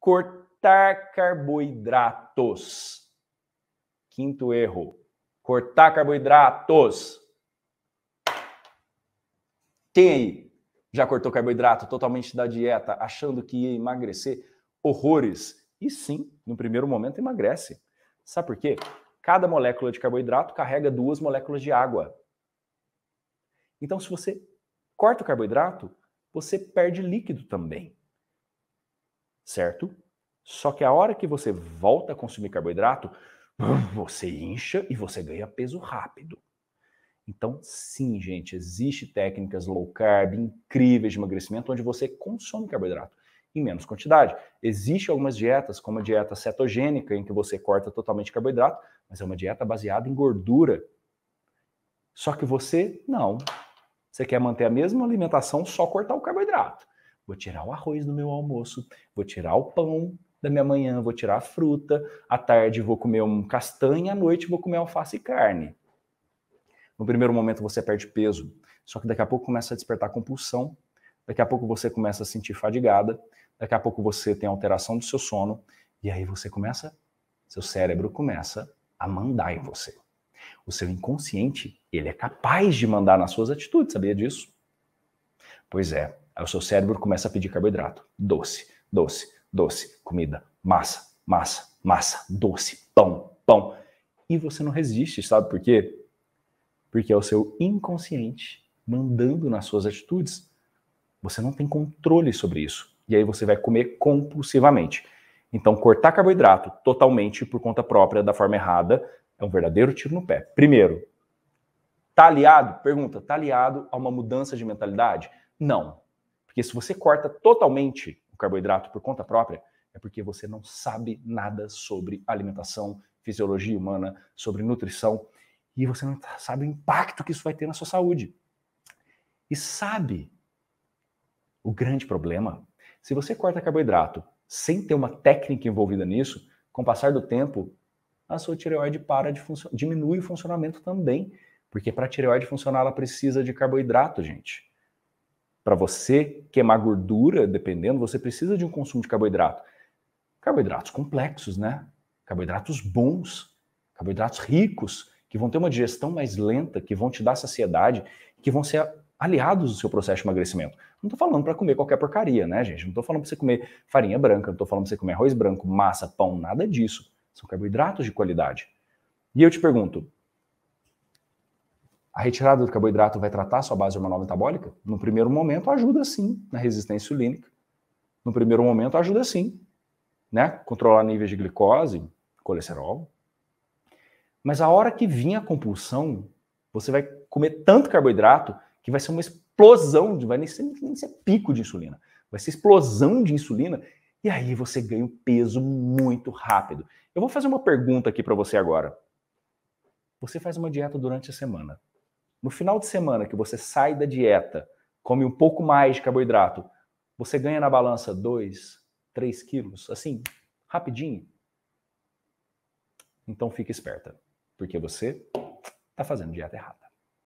cortar carboidratos. Quinto erro. Cortar carboidratos. Quem aí já cortou carboidrato totalmente da dieta, achando que ia emagrecer horrores? E sim, no primeiro momento emagrece. Sabe por quê? Cada molécula de carboidrato carrega duas moléculas de água. Então, se você corta o carboidrato, você perde líquido também certo? Só que a hora que você volta a consumir carboidrato, você incha e você ganha peso rápido. Então, sim, gente, existe técnicas low carb incríveis de emagrecimento onde você consome carboidrato em menos quantidade. Existem algumas dietas, como a dieta cetogênica, em que você corta totalmente carboidrato, mas é uma dieta baseada em gordura. Só que você não. Você quer manter a mesma alimentação, só cortar o carboidrato. Vou tirar o arroz do meu almoço, vou tirar o pão da minha manhã, vou tirar a fruta, à tarde vou comer um castanho à noite vou comer alface e carne. No primeiro momento você perde peso, só que daqui a pouco começa a despertar compulsão, daqui a pouco você começa a sentir fadigada, daqui a pouco você tem alteração do seu sono, e aí você começa, seu cérebro começa a mandar em você. O seu inconsciente, ele é capaz de mandar nas suas atitudes, sabia disso? Pois é, Aí o seu cérebro começa a pedir carboidrato. Doce, doce, doce, comida, massa, massa, massa, doce, pão, pão. E você não resiste, sabe por quê? Porque é o seu inconsciente mandando nas suas atitudes. Você não tem controle sobre isso. E aí você vai comer compulsivamente. Então, cortar carboidrato totalmente por conta própria, da forma errada, é um verdadeiro tiro no pé. Primeiro, tá aliado? Pergunta, tá aliado a uma mudança de mentalidade? Não. Porque se você corta totalmente o carboidrato por conta própria, é porque você não sabe nada sobre alimentação, fisiologia humana, sobre nutrição, e você não tá, sabe o impacto que isso vai ter na sua saúde. E sabe o grande problema? Se você corta carboidrato sem ter uma técnica envolvida nisso, com o passar do tempo, a sua tireoide para de funcionar, diminui o funcionamento também. Porque para a tireoide funcionar, ela precisa de carboidrato, gente. Para você queimar gordura, dependendo, você precisa de um consumo de carboidrato. Carboidratos complexos, né? Carboidratos bons, carboidratos ricos, que vão ter uma digestão mais lenta, que vão te dar saciedade, que vão ser aliados do seu processo de emagrecimento. Não estou falando para comer qualquer porcaria, né, gente? Não estou falando para você comer farinha branca, não estou falando para você comer arroz branco, massa, pão, nada disso. São carboidratos de qualidade. E eu te pergunto, a retirada do carboidrato vai tratar sua base hormonal metabólica? No primeiro momento, ajuda sim na resistência insulínica. No primeiro momento, ajuda sim, né? Controlar níveis de glicose, colesterol. Mas a hora que vinha a compulsão, você vai comer tanto carboidrato que vai ser uma explosão, de, vai nem ser, nem ser pico de insulina, vai ser explosão de insulina e aí você ganha um peso muito rápido. Eu vou fazer uma pergunta aqui para você agora. Você faz uma dieta durante a semana. No final de semana que você sai da dieta, come um pouco mais de carboidrato, você ganha na balança 2, 3 quilos, assim, rapidinho. Então fica esperta, porque você está fazendo dieta errada.